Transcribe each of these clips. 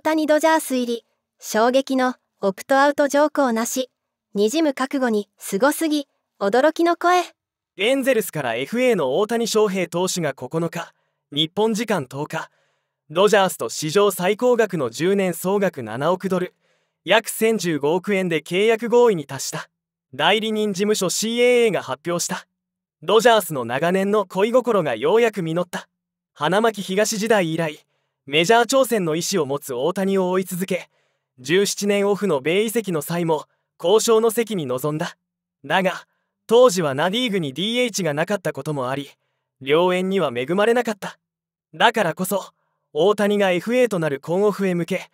大谷ドジャース入り、衝撃のオプトアウト条項なし、にじむ覚悟にすごすぎ、驚きの声。エンゼルスから FA の大谷翔平投手が9日、日本時間10日、ドジャースと史上最高額の10年総額7億ドル、約1015億円で契約合意に達した。代理人事務所 CAA が発表した。ドジャースの長年の恋心がようやく実った。花巻東時代以来、メジャー挑戦の意思を持つ大谷を追い続け17年オフの米移籍の際も交渉の席に臨んだだが当時はナ・リーグに DH がなかったこともあり良縁には恵まれなかっただからこそ大谷が FA となるコンオフへ向け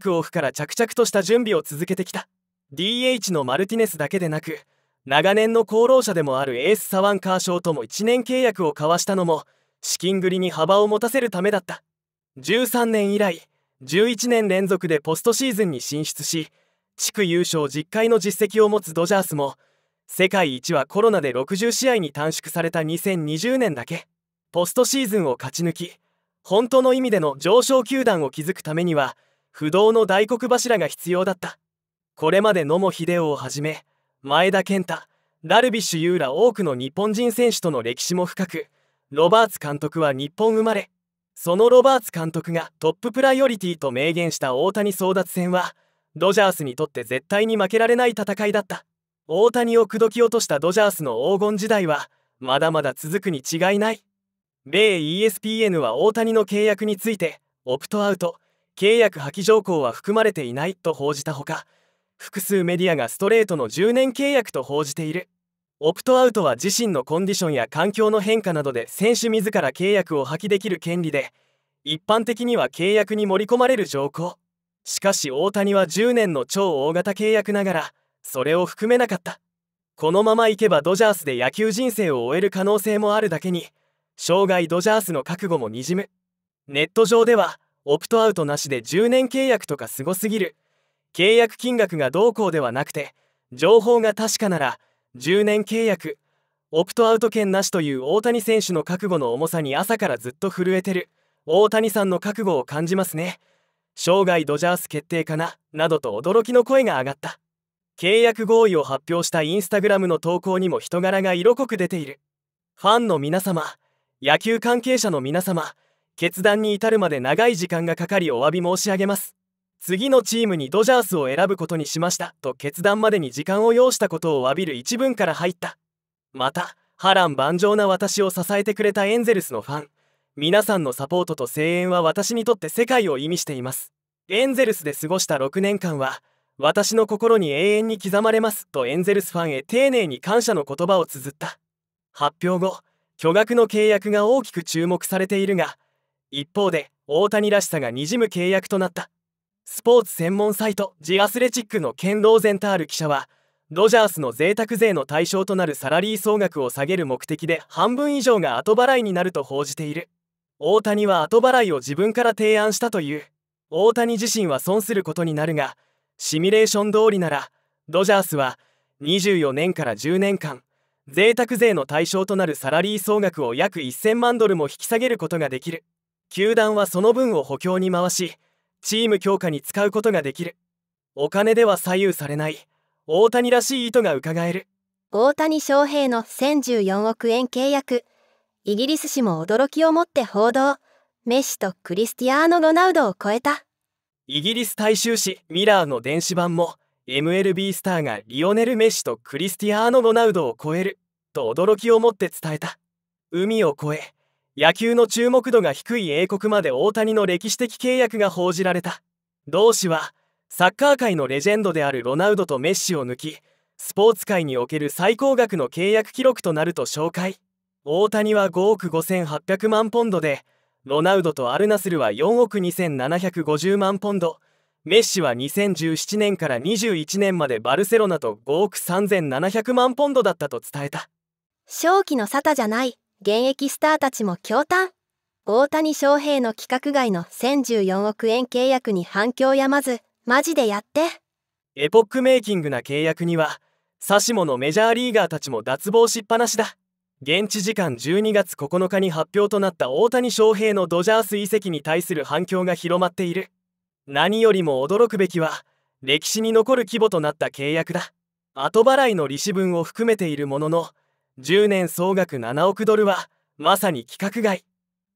クオフから着々とした準備を続けてきた DH のマルティネスだけでなく長年の功労者でもあるエースサワンカー賞とも1年契約を交わしたのも資金繰りに幅を持たせるためだった13年以来11年連続でポストシーズンに進出し地区優勝10回の実績を持つドジャースも世界一はコロナで60試合に短縮された2020年だけポストシーズンを勝ち抜き本当の意味での上昇球団を築くためには不動の大黒柱が必要だったこれまで野茂英雄をはじめ前田健太ダルビッシュ有ら多くの日本人選手との歴史も深くロバーツ監督は日本生まれそのロバーツ監督がトッププライオリティと明言した大谷争奪戦はドジャースにとって絶対に負けられない戦いだった大谷を口説き落としたドジャースの黄金時代はまだまだ続くに違いない米 ESPN は大谷の契約についてオプトアウト契約破棄条項は含まれていないと報じたほか複数メディアがストレートの10年契約と報じているオプトアウトは自身のコンディションや環境の変化などで選手自ら契約を破棄できる権利で一般的には契約に盛り込まれる条項しかし大谷は10年の超大型契約ながらそれを含めなかったこのままいけばドジャースで野球人生を終える可能性もあるだけに生涯ドジャースの覚悟もにじむネット上ではオプトアウトなしで10年契約とかすごすぎる契約金額がどうこうではなくて情報が確かなら10年契約オプトアウト権なしという大谷選手の覚悟の重さに朝からずっと震えてる大谷さんの覚悟を感じますね生涯ドジャース決定かななどと驚きの声が上がった契約合意を発表したインスタグラムの投稿にも人柄が色濃く出ているファンの皆様野球関係者の皆様決断に至るまで長い時間がかかりお詫び申し上げます次のチームにドジャースを選ぶことにしましたと決断までに時間を要したことを詫びる一文から入ったまた波乱万丈な私を支えてくれたエンゼルスのファン皆さんのサポートと声援は私にとって世界を意味していますエンゼルスで過ごした6年間は私の心に永遠に刻まれますとエンゼルスファンへ丁寧に感謝の言葉を綴った発表後巨額の契約が大きく注目されているが一方で大谷らしさがにじむ契約となったスポーツ専門サイトジアスレチックのケン・ローゼンタール記者はドジャースの贅沢税の対象となるサラリー総額を下げる目的で半分以上が後払いになると報じている大谷は後払いを自分から提案したという大谷自身は損することになるがシミュレーション通りならドジャースは24年から10年間贅沢税の対象となるサラリー総額を約1000万ドルも引き下げることができる球団はその分を補強に回しチーム強化に使うことができるお金では左右されない大谷らしい意図がうかがえる大谷翔平の1014億円契約イギリス紙も驚きをもって報道メッシとクリスティアーノ・ロナウドを超えたイギリス大衆紙ミラーの電子版も MLB スターがリオネル・メッシとクリスティアーノ・ロナウドを超えると驚きをもって伝えた海を越え野球の注目度が低い英国まで大谷の歴史的契約が報じられた同氏はサッカー界のレジェンドであるロナウドとメッシを抜きスポーツ界における最高額の契約記録となると紹介大谷は5億5800万ポンドでロナウドとアルナスルは4億2750万ポンドメッシは2017年から21年までバルセロナと5億3700万ポンドだったと伝えた正気の沙汰じゃない現役スターたちも驚嘆大谷翔平の規格外の1014億円契約に反響やまずマジでやってエポックメイキングな契約にはサシモのメジャーリーガーたちも脱帽しっぱなしだ現地時間12月9日に発表となった大谷翔平のドジャース移籍に対する反響が広まっている何よりも驚くべきは歴史に残る規模となった契約だ後払いの利子分を含めているものの10年総額7億ドルはまさに規格外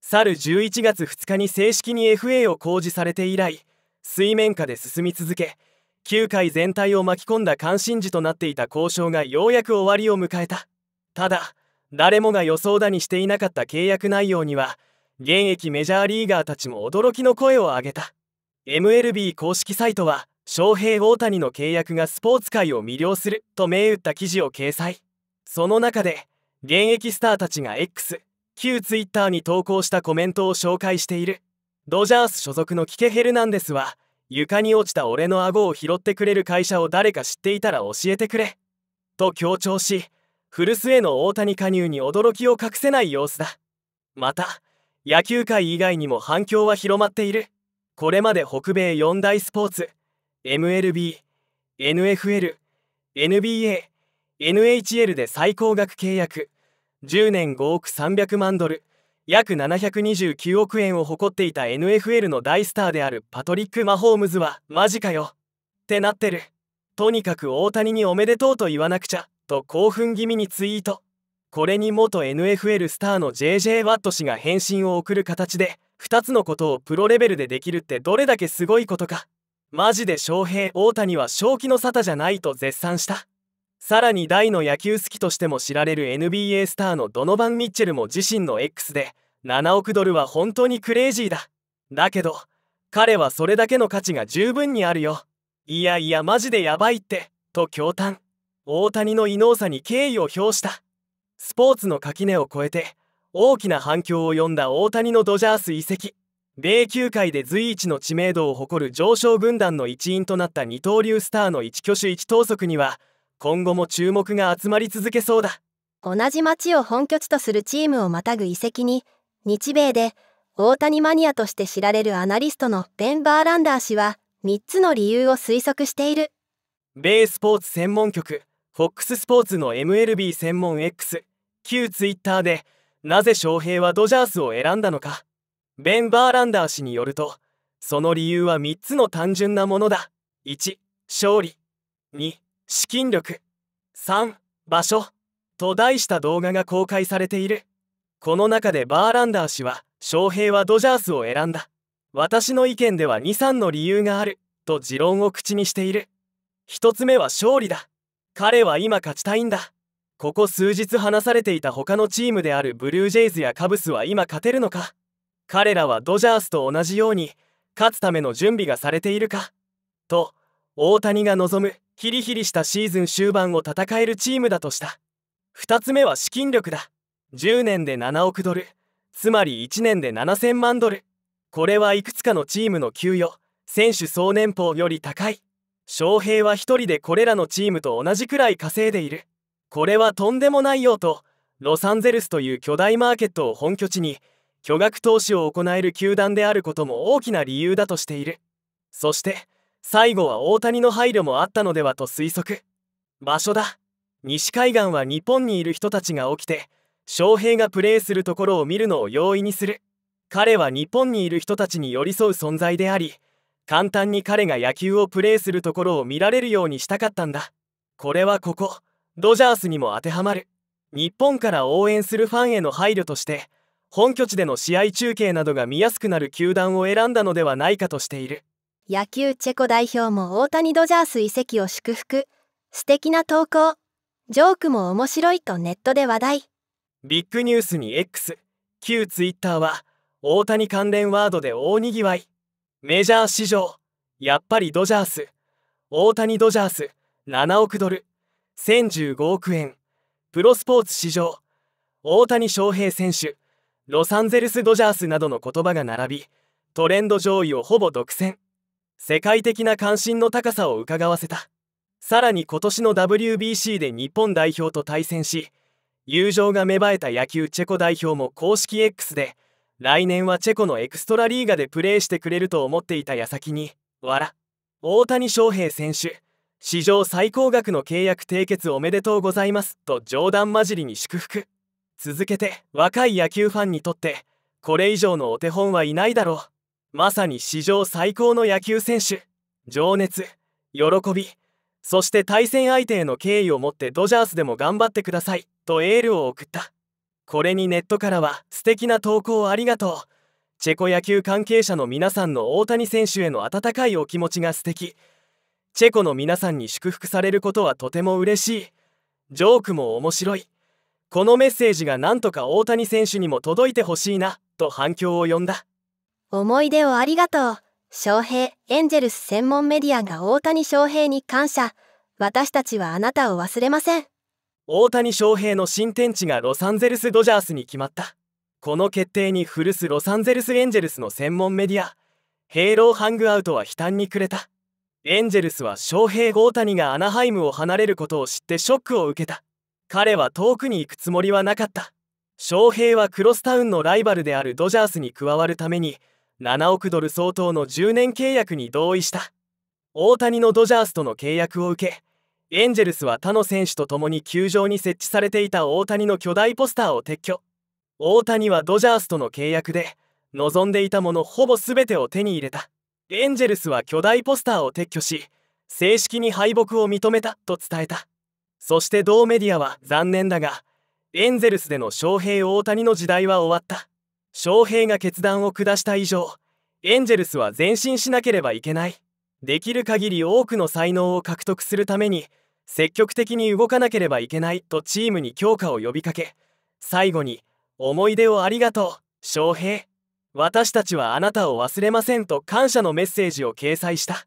去る11月2日に正式に FA を公示されて以来水面下で進み続け球界全体を巻き込んだ関心事となっていた交渉がようやく終わりを迎えたただ誰もが予想だにしていなかった契約内容には現役メジャーリーガーたちも驚きの声を上げた MLB 公式サイトは翔平大谷の契約がスポーツ界を魅了すると銘打った記事を掲載その中で現役スターたちが X 旧 Twitter に投稿したコメントを紹介しているドジャース所属のキケ・ヘルナンデスは床に落ちた俺の顎を拾ってくれる会社を誰か知っていたら教えてくれと強調し古巣への大谷加入に驚きを隠せない様子だまた野球界以外にも反響は広まっているこれまで北米4大スポーツ MLB、NFL、NBA、NHL で最高額契約10年5億300万ドル約729億円を誇っていた NFL の大スターであるパトリック・マホームズはマジかよってなってるとにかく大谷におめでとうと言わなくちゃと興奮気味にツイートこれに元 NFL スターの JJ ワット氏が返信を送る形で2つのことをプロレベルでできるってどれだけすごいことかマジで翔平大谷は正気の沙汰じゃないと絶賛したさらに大の野球好きとしても知られる NBA スターのドノバン・ミッチェルも自身の X で7億ドルは本当にクレイジーだだけど彼はそれだけの価値が十分にあるよいやいやマジでやばいってと驚嘆大谷の異能さに敬意を表したスポーツの垣根を越えて大きな反響を呼んだ大谷のドジャース移籍米球界で随一の知名度を誇る上昇軍団の一員となった二刀流スターの一挙手一投足には今後も注目が集まり続けそうだ同じ町を本拠地とするチームをまたぐ移籍に日米で大谷マニアとして知られるアナリストのベン・バーランダー氏は3つの理由を推測している米スポーツ専門局 FOX スポーツの MLB 専門 X 旧 Twitter でなぜ翔平はドジャースを選んだのかベン・バーランダー氏によるとその理由は3つの単純なものだ1勝利2資金力3場所と題した動画が公開されているこの中でバーランダー氏は翔平はドジャースを選んだ私の意見では23の理由があると持論を口にしている1つ目は勝利だ彼は今勝ちたいんだここ数日話されていた他のチームであるブルージェイズやカブスは今勝てるのか彼らはドジャースと同じように勝つための準備がされているかと大谷が望むヒリヒリしたシーズン終盤を戦えるチームだとした2つ目は資金力だ10年で7億ドルつまり1年で7000万ドルこれはいくつかのチームの給与選手総年俸より高い翔平は1人でこれらのチームと同じくらい稼いでいるこれはとんでもないよとロサンゼルスという巨大マーケットを本拠地に巨額投資を行える球団であることも大きな理由だとしているそして最後は大谷の配慮もあったのではと推測場所だ西海岸は日本にいる人たちが起きて翔平がプレーするところを見るのを容易にする彼は日本にいる人たちに寄り添う存在であり簡単に彼が野球をプレーするところを見られるようにしたかったんだこれはここドジャースにも当てはまる日本から応援するファンへの配慮として本拠地での試合中継などが見やすくなる球団を選んだのではないかとしている野球チェコ代表も大谷ドジャース移籍を祝福素敵な投稿ジョークも面白いとネットで話題ビッグニュースに X 旧 Twitter は大谷関連ワードで大にぎわいメジャー史上やっぱりドジャース大谷ドジャース7億ドル1015億円プロスポーツ史上大谷翔平選手ロサンゼルス・ドジャースなどの言葉が並びトレンド上位をほぼ独占世界的な関心の高さをうかがわせたさらに今年の WBC で日本代表と対戦し友情が芽生えた野球チェコ代表も公式 X で来年はチェコのエクストラリーガでプレーしてくれると思っていた矢先に笑大谷翔平選手史上最高額の契約締結おめでとうございますと冗談交じりに祝福続けて若い野球ファンにとってこれ以上のお手本はいないだろうまさに史上最高の野球選手情熱喜びそして対戦相手への敬意を持ってドジャースでも頑張ってくださいとエールを送ったこれにネットからは素敵な投稿ありがとうチェコ野球関係者の皆さんの大谷選手への温かいお気持ちが素敵チェコの皆さんに祝福されることはとても嬉しいジョークも面白いこのメッセージがなんとか大谷選手にも届いてほしいなと反響を呼んだ思い出をありがとう。翔平、エンジェルス専門メディアが大谷翔平に感謝。私たちはあなたを忘れません。大谷翔平の新天地がロサンゼルス・ドジャースに決まった。この決定に古巣ロサンゼルス・エンジェルスの専門メディア、ヘイローハングアウトは悲嘆にくれた。エンジェルスは翔平大谷がアナハイムを離れることを知ってショックを受けた。彼は遠くに行くつもりはなかった。翔平はクロスタウンのライバルであるドジャースに加わるために、7億ドル相当の10年契約に同意した大谷のドジャースとの契約を受けエンジェルスは他の選手と共に球場に設置されていた大谷の巨大ポスターを撤去大谷はドジャースとの契約で望んでいたものほぼ全てを手に入れたエンジェルスは巨大ポスターを撤去し正式に敗北を認めたと伝えたそして同メディアは残念だがエンゼルスでの翔平大谷の時代は終わった翔平が決断を下した以上エンジェルスは前進しなければいけないできる限り多くの才能を獲得するために積極的に動かなければいけないとチームに強化を呼びかけ最後に「思い出をありがとう翔平私たちはあなたを忘れません」と感謝のメッセージを掲載した。